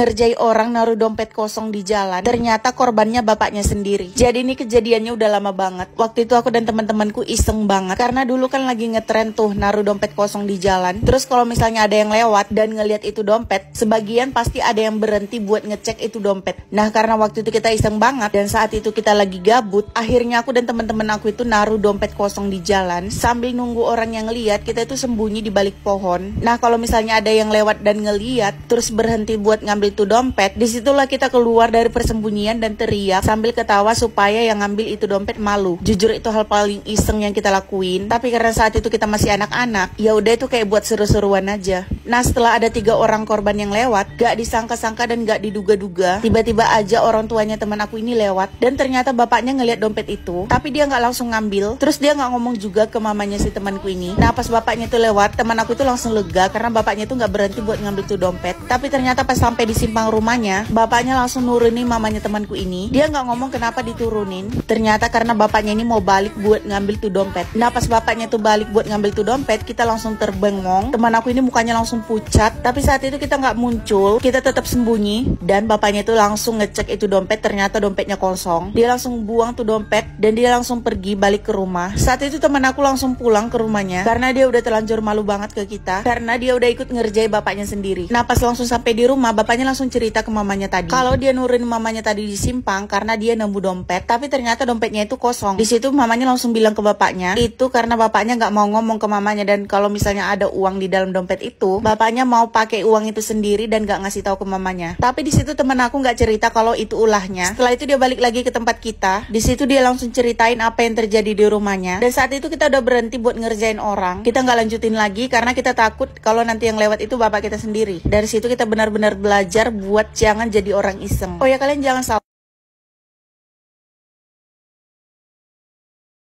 ngerjai orang naruh dompet kosong di jalan. Ternyata korbannya bapaknya sendiri. Jadi ini kejadiannya udah lama banget. Waktu itu aku dan teman-temanku iseng banget karena dulu kan lagi ngetren tuh naruh dompet kosong di jalan. Terus kalau misalnya ada yang lewat dan ngelihat itu dompet, sebagian pasti ada yang berhenti buat ngecek itu dompet. Nah, karena waktu itu kita iseng banget dan saat itu kita lagi gabut, akhirnya aku dan teman-teman aku itu naruh dompet kosong di jalan sambil nunggu orang yang ngelihat kita itu sembunyi di balik pohon. Nah, kalau misalnya ada yang lewat dan ngelihat terus berhenti buat ngambil itu dompet, disitulah kita keluar dari persembunyian dan teriak sambil ketawa supaya yang ngambil itu dompet malu. Jujur itu hal paling iseng yang kita lakuin, tapi karena saat itu kita masih anak-anak, ya udah itu kayak buat seru-seruan aja. Nah setelah ada tiga orang korban yang lewat, gak disangka-sangka dan gak diduga-duga, tiba-tiba aja orang tuanya teman aku ini lewat dan ternyata bapaknya ngeliat dompet itu, tapi dia gak langsung ngambil, terus dia gak ngomong juga ke mamanya si temanku ini. Nah pas bapaknya itu lewat, teman aku itu langsung lega karena bapaknya itu gak berhenti buat ngambil tuh dompet. Tapi ternyata pas sampai di simpang rumahnya, bapaknya langsung nurunin mamanya temanku ini. Dia gak ngomong kenapa diturunin, ternyata karena bapaknya ini mau balik buat ngambil tuh dompet. Nah pas bapaknya tuh balik buat ngambil tuh dompet, kita langsung terbengong. Teman aku ini mukanya langsung pucat tapi saat itu kita nggak muncul kita tetap sembunyi dan bapaknya itu langsung ngecek itu dompet ternyata dompetnya kosong dia langsung buang tuh dompet dan dia langsung pergi balik ke rumah saat itu teman aku langsung pulang ke rumahnya karena dia udah terlanjur malu banget ke kita karena dia udah ikut ngerjai bapaknya sendiri nah pas langsung sampai di rumah bapaknya langsung cerita ke mamanya tadi kalau dia nurin mamanya tadi di simpang karena dia nemu dompet tapi ternyata dompetnya itu kosong di situ mamanya langsung bilang ke bapaknya itu karena bapaknya nggak mau ngomong ke mamanya dan kalau misalnya ada uang di dalam dompet itu bapaknya mau pakai uang itu sendiri dan gak ngasih tahu ke mamanya. Tapi di situ temen aku gak cerita kalau itu ulahnya. Setelah itu dia balik lagi ke tempat kita. Di situ dia langsung ceritain apa yang terjadi di rumahnya. Dan saat itu kita udah berhenti buat ngerjain orang. Kita gak lanjutin lagi karena kita takut kalau nanti yang lewat itu bapak kita sendiri. Dari situ kita benar-benar belajar buat jangan jadi orang iseng. Oh ya kalian jangan salah.